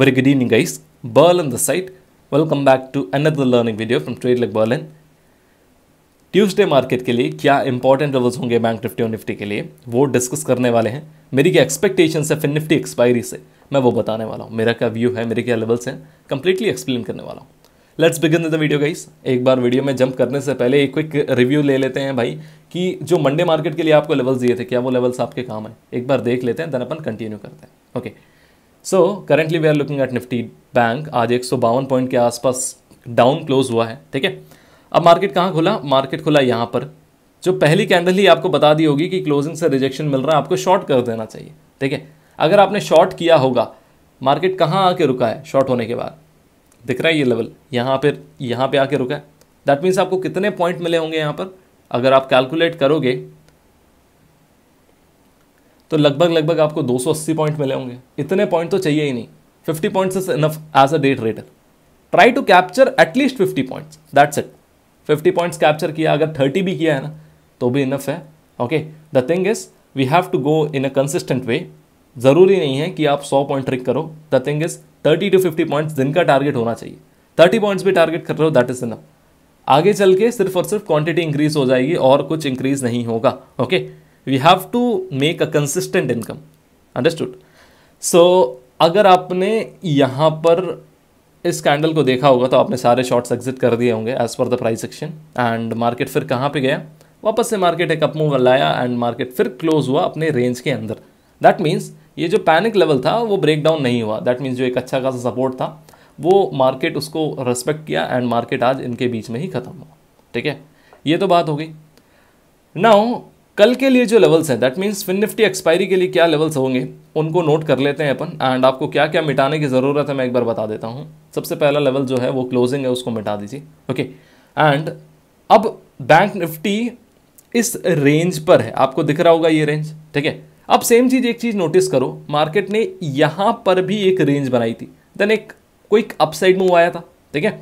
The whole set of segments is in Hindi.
Very good evening guys, Berlin the site. Welcome back to another learning video from Trade Like Berlin. Tuesday market के लिए क्या इंपॉर्टेंट लेवल्स होंगे बैंक निफ्टी और निफ्टी के लिए वो डिस्कस करने वाले हैं मेरी क्या expectations है फिर निफ्टी एक्सपायरी से मैं वो बताने वाला हूँ मेरा क्या व्यू है मेरे क्या लेवल्स हैं कंप्लीटली एक्सप्लेन करने वाला हूँ let's begin the video guys एक बार वीडियो में जंप करने से पहले एक क्विक रिव्यू ले लेते हैं भाई कि जो मंडे मार्केट के लिए आपको लेवल्स दिए थे क्या वो लेवल्स आपके काम है एक बार देख लेते हैं देन अपन कंटिन्यू करते हैं okay okay. So currently we are looking at Nifty Bank आज एक पॉइंट के आसपास डाउन क्लोज हुआ है ठीक है अब मार्केट कहाँ खुला मार्केट खुला यहाँ पर जो पहली कैंडल ही आपको बता दी होगी कि क्लोजिंग से रिजेक्शन मिल रहा है आपको शॉर्ट कर देना चाहिए ठीक है अगर आपने शॉर्ट किया होगा मार्केट कहाँ आके रुका है शॉर्ट होने के बाद दिख रहा है ये लेवल यहाँ पर यहाँ पे आके रुका है दैट मीन्स आपको कितने पॉइंट मिले होंगे यहाँ पर अगर आप कैलकुलेट करोगे तो लगभग लगभग आपको 280 पॉइंट मिले होंगे इतने पॉइंट तो चाहिए ही नहीं 50 points is enough as a day trader try to capture at least 50 points that's it 50 points capture किया अगर 30 भी किया है ना तो भी इनफ है okay the thing is we have to go in a consistent way ज़रूरी नहीं है कि आप 100 पॉइंट ट्रिक करो the thing is 30 to 50 points दिन का टारगेट होना चाहिए 30 पॉइंट्स भी टारगेट कर रहे हो दैट इज इनफ आगे चल के सिर्फ और सिर्फ क्वांटिटी इंक्रीज हो जाएगी और कुछ इंक्रीज नहीं होगा okay okay? We have to make a consistent income understood so अगर आपने यहाँ पर इस कैंडल को देखा होगा तो आपने सारे शॉर्ट्स एग्जिट कर दिए होंगे as per the price action and market फिर कहाँ पे गया वापस से मार्केट एक अपमूव लाया एंड मार्केट फिर क्लोज हुआ अपने रेंज के अंदर दैट मीन्स ये जो पैनिक लेवल था वो ब्रेक डाउन नहीं हुआ दैट मीन्स जो एक अच्छा खासा सपोर्ट था वो मार्केट उसको रेस्पेक्ट किया एंड मार्केट आज इनके बीच में ही ख़त्म हुआ ठीक है ये तो बात हो गई नाउ कल के लिए जो लेवल्स हैं that means Fin Nifty expiry के लिए क्या लेवल्स होंगे उनको नोट कर लेते हैं अपन एंड आपको क्या क्या मिटाने की ज़रूरत है मैं एक बार बता देता हूँ सबसे पहला लेवल जो है वो क्लोजिंग है उसको मिटा दीजिए ओके एंड अब बैंक निफ्टी इस रेंज पर है आपको दिख रहा होगा ये रेंज ठीक है अब सेम चीज़ एक चीज़ नोटिस करो मार्केट ने यहाँ पर भी एक रेंज बनाई थी देन एक क्विक अपसाइड मूव आया था ठीक है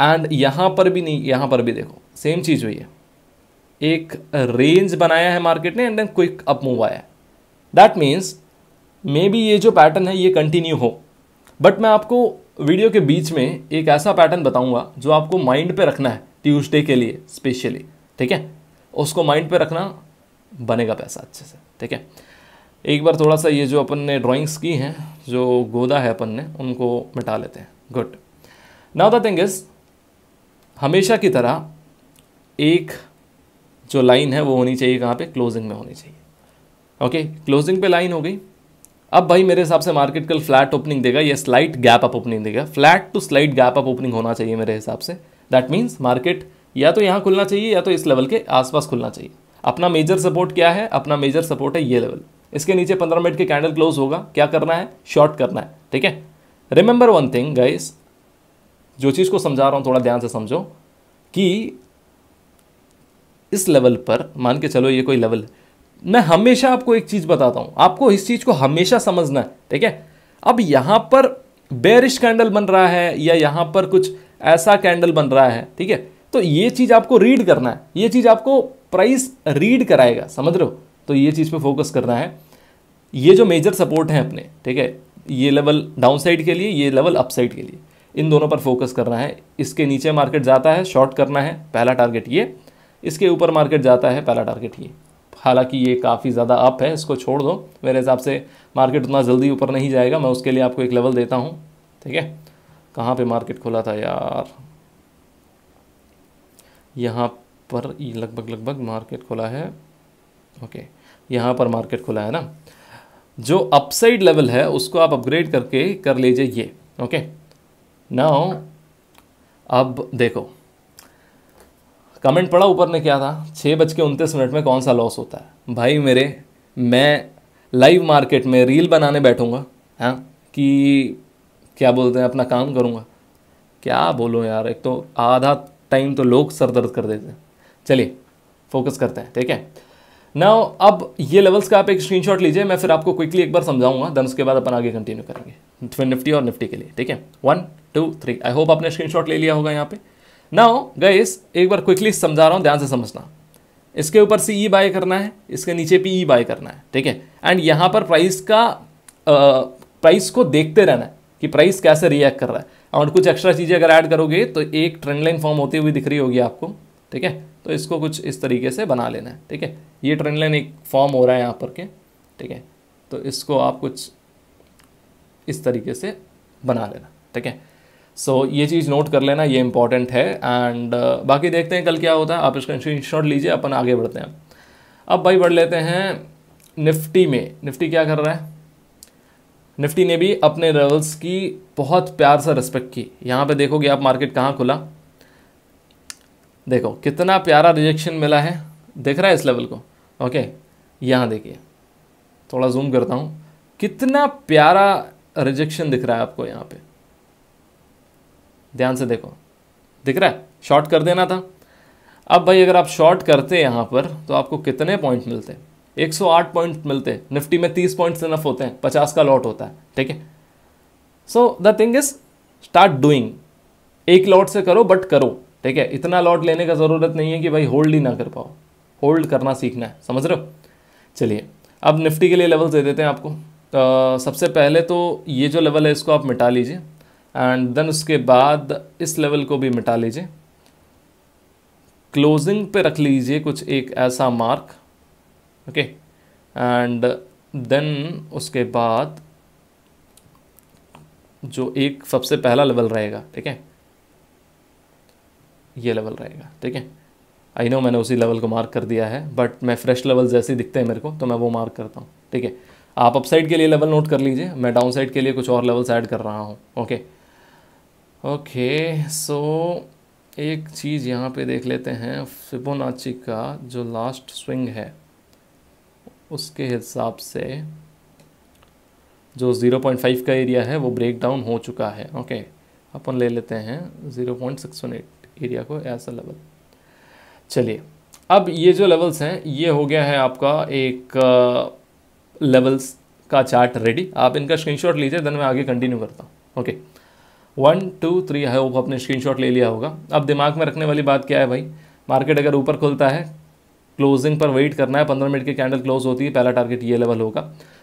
एंड यहाँ पर भी नहीं यहाँ पर भी देखो सेम चीज़ हुई है एक रेंज बनाया है मार्केट ने and then quick up move आया दैट मीन्स मे बी ये जो पैटर्न है ये कंटिन्यू हो बट मैं आपको वीडियो के बीच में एक ऐसा पैटर्न बताऊंगा जो आपको माइंड पे रखना है ट्यूसडे के लिए स्पेशली ठीक है उसको माइंड पे रखना बनेगा पैसा अच्छे से ठीक है एक बार थोड़ा सा ये जो अपन ने ड्राइंग्स की हैं जो गोदा है अपन ने उनको मिटा लेते हैं good now the thing is हमेशा की तरह एक जो लाइन है वो होनी चाहिए कहाँ पे क्लोजिंग में होनी चाहिए ओके क्लोजिंग पे लाइन हो गई अब भाई मेरे हिसाब से मार्केट कल फ्लैट ओपनिंग देगा या स्लाइट गैप अप ओपनिंग देगा flat to slight gap up opening होना चाहिए मेरे हिसाब से दैट मीन्स मार्केट या तो यहाँ खुलना चाहिए या तो इस लेवल के आसपास खुलना चाहिए अपना मेजर सपोर्ट क्या है अपना मेजर सपोर्ट है ये लेवल इसके नीचे पंद्रह मिनट के कैंडल क्लोज होगा क्या करना है शॉर्ट करना है ठीक है रिमेंबर वन थिंग गाइस जो चीज़ को समझा रहा हूँ थोड़ा ध्यान से समझो कि इस लेवल पर मान के चलो ये कोई लेवल मैं हमेशा आपको एक चीज़ बताता हूँ आपको इस चीज़ को हमेशा समझना है ठीक है अब यहाँ पर बेरिश कैंडल बन रहा है या यहां पर कुछ ऐसा कैंडल बन रहा है ठीक है तो ये चीज़ आपको रीड करना है ये चीज़ आपको प्राइस रीड कराएगा समझ रहे हो तो ये चीज़ पे फोकस करना है ये जो मेजर सपोर्ट हैं अपने ठीक है ये लेवल डाउन साइड के लिए ये लेवल अपसाइड के लिए इन दोनों पर फोकस करना है इसके नीचे मार्केट जाता है शॉर्ट करना है पहला टारगेट ये इसके ऊपर मार्केट जाता है पहला टारगेट ये हालांकि ये काफ़ी ज़्यादा अप है इसको छोड़ दो मेरे हिसाब से मार्केट उतना जल्दी ऊपर नहीं जाएगा मैं उसके लिए आपको एक लेवल देता हूँ ठीक है कहाँ पे मार्केट खुला था यार यहाँ पर लगभग लगभग मार्केट खुला है ओके यहाँ पर मार्केट खुला है ना जो अपसाइड लेवल है उसको आप अपग्रेड करके कर लीजिए ये ओके नाउ अब देखो कमेंट पड़ा ऊपर ने क्या था छः बज के उनतीस मिनट में कौन सा लॉस होता है भाई मेरे मैं लाइव मार्केट में रील बनाने बैठूँगा हैं हाँ, कि क्या बोलते हैं अपना काम करूँगा क्या बोलो यार एक तो आधा टाइम तो लोग सर दर्द कर देते हैं चलिए फोकस करते हैं ठीक है ना अब ये लेवल्स का आप एक स्क्रीनशॉट लीजिए मैं फिर आपको क्विकली एक बार समझाऊंगा देन उसके बाद अपन आगे कंटिन्यू करेंगे फिर निफ्टी और निफ्टी के लिए ठीक है one two three I hope आपने स्क्रीनशॉट ले लिया होगा यहाँ पे नाउ गाइस एक बार क्विकली समझा रहा हूँ ध्यान से समझना इसके ऊपर से ई बाय करना है इसके नीचे भी ई बाय करना है ठीक है एंड यहाँ पर प्राइस का प्राइस को देखते रहना है कि प्राइस कैसे रिएक्ट कर रहा है और कुछ एक्स्ट्रा चीज़ें अगर ऐड करोगे तो एक ट्रेंड लाइन फॉर्म होती हुई दिख रही होगी आपको ठीक है तो इसको कुछ इस तरीके से बना लेना है ठीक है ये ट्रेंड लाइन एक फॉर्म हो रहा है यहाँ पर के ठीक है तो इसको आप कुछ इस तरीके से बना लेना ठीक है सो so, ये चीज़ नोट कर लेना ये इंपॉर्टेंट है एंड uh, बाकी देखते हैं कल क्या होता है आप इसका स्क्रीन लीजिए अपन आगे बढ़ते हैं अब भाई बढ़ लेते हैं निफ्टी में निफ्टी क्या कर रहा है निफ्टी ने भी अपने लेवल्स की बहुत प्यार से रिस्पेक्ट की यहाँ पे देखोगे आप मार्केट कहाँ खुला देखो कितना प्यारा रिजेक्शन मिला है देख रहा है इस लेवल को ओके यहाँ देखिए थोड़ा जूम करता हूँ कितना प्यारा रिजेक्शन दिख रहा है आपको यहाँ पर ध्यान से देखो दिख रहा है शॉर्ट कर देना था अब भाई अगर आप शॉर्ट करते यहाँ पर तो आपको कितने पॉइंट मिलते 108 पॉइंट मिलते निफ्टी में 30 पॉइंट्स इनफ होते हैं 50 का लॉट होता है ठीक है so the thing is start doing एक लॉट से करो बट करो ठीक है इतना लॉट लेने का ज़रूरत नहीं है कि भाई होल्ड ही ना कर पाओ होल्ड करना सीखना है समझ रहे हो चलिए अब निफ्टी के लिए लेवल्स दे देते हैं आपको तो सबसे पहले तो ये जो लेवल है इसको आप मिटा लीजिए एंड देन उसके बाद इस लेवल को भी मिटा लीजिए क्लोजिंग पे रख लीजिए कुछ एक ऐसा मार्क ओके एंड देन उसके बाद जो एक सबसे पहला लेवल रहेगा ठीक है ये लेवल रहेगा ठीक है आई नो मैंने उसी लेवल को मार्क कर दिया है बट मैं फ्रेश लेवल जैसे दिखते हैं मेरे को तो मैं वो मार्क करता हूँ ठीक है आप अपसाइड के लिए लेवल नोट कर लीजिए मैं डाउनसाइड के लिए कुछ और लेवल्स ऐड कर रहा हूँ ओके okay? ओके सो एक चीज़ यहाँ पे देख लेते हैं फिबोनाची का जो लास्ट स्विंग है उसके हिसाब से जो 0.5 का एरिया है वो ब्रेक डाउन हो चुका है ओके okay. अपन ले लेते हैं 0.618 एरिया को ऐसा लेवल चलिए अब ये जो लेवल्स हैं ये हो गया है आपका एक लेवल्स uh, का चार्ट रेडी आप इनका स्क्रीनशॉट लीजिए देन मैं आगे कंटिन्यू करता हूँ okay okay. One two three I hope आपने स्क्रीनशॉट ले लिया होगा अब दिमाग में रखने वाली बात क्या है भाई मार्केट अगर ऊपर खुलता है क्लोजिंग पर वेट करना है पंद्रह मिनट की कैंडल क्लोज होती है पहला टारगेट ये लेवल होगा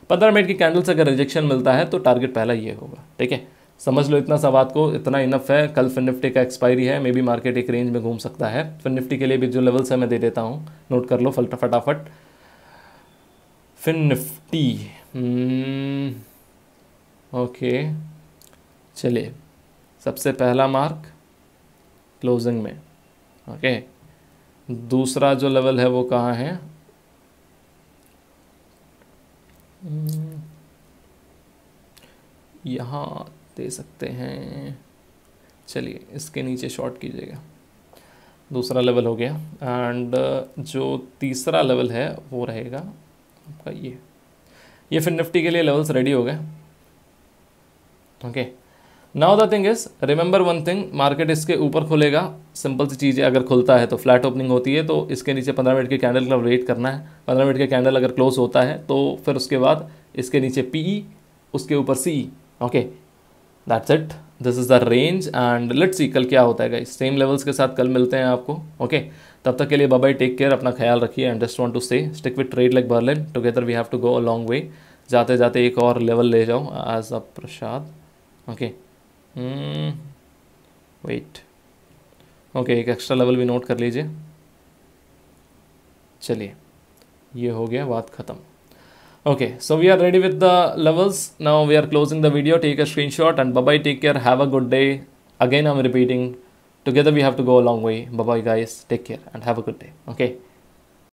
पंद्रह मिनट की कैंडल से अगर रिजेक्शन मिलता है तो टारगेट पहला ये होगा ठीक है समझ लो इतना सवाल को इतना इनफ है कल फिन निफ्टी का एक्सपायरी है मे बी मार्केट एक रेंज में घूम सकता है फिन निफ्टी के लिए भी जो लेवल्स है मैं दे देता हूँ नोट कर लो फल फटाफट फिन निफ्टी ओके चलिए सबसे पहला मार्क क्लोजिंग में ओके दूसरा जो लेवल है वो कहाँ है हम्म, यहाँ दे सकते हैं चलिए इसके नीचे शॉर्ट कीजिएगा दूसरा लेवल हो गया एंड जो तीसरा लेवल है वो रहेगा आपका ये ये फिर निफ्टी के लिए लेवल्स रेडी हो गए okay okay. Now the thing is remember one thing market इसके ऊपर खुलेगा सिंपल सी चीज़ है अगर खुलता है तो फ्लैट ओपनिंग होती है तो इसके नीचे पंद्रह मिनट के कैंडल का वेट करना है पंद्रह मिनट का कैंडल अगर क्लोज होता है तो फिर उसके बाद इसके नीचे पी e, उसके ऊपर C okay that's it this is the range and let's see कल क्या होता है गाइस सेम लेवल्स के साथ कल मिलते हैं आपको ओके okay? तब तक के लिए बाबाई टेक केयर अपना ख्याल रखिए and just want to say stick with Trade Like Berlin together we have to go a long way जाते जाते एक और लेवल ले जाओ as a prasad okay okay? Wait hmm. Okay एक एक्स्ट्रा लेवल भी नोट कर लीजिए चलिए ये हो गया बात खत्म okay so we are ready with the levels now we are closing the video take a screen shot and Babai take care have a good day again I am repeating together we have to go a long way bye guys take care and have a good day okay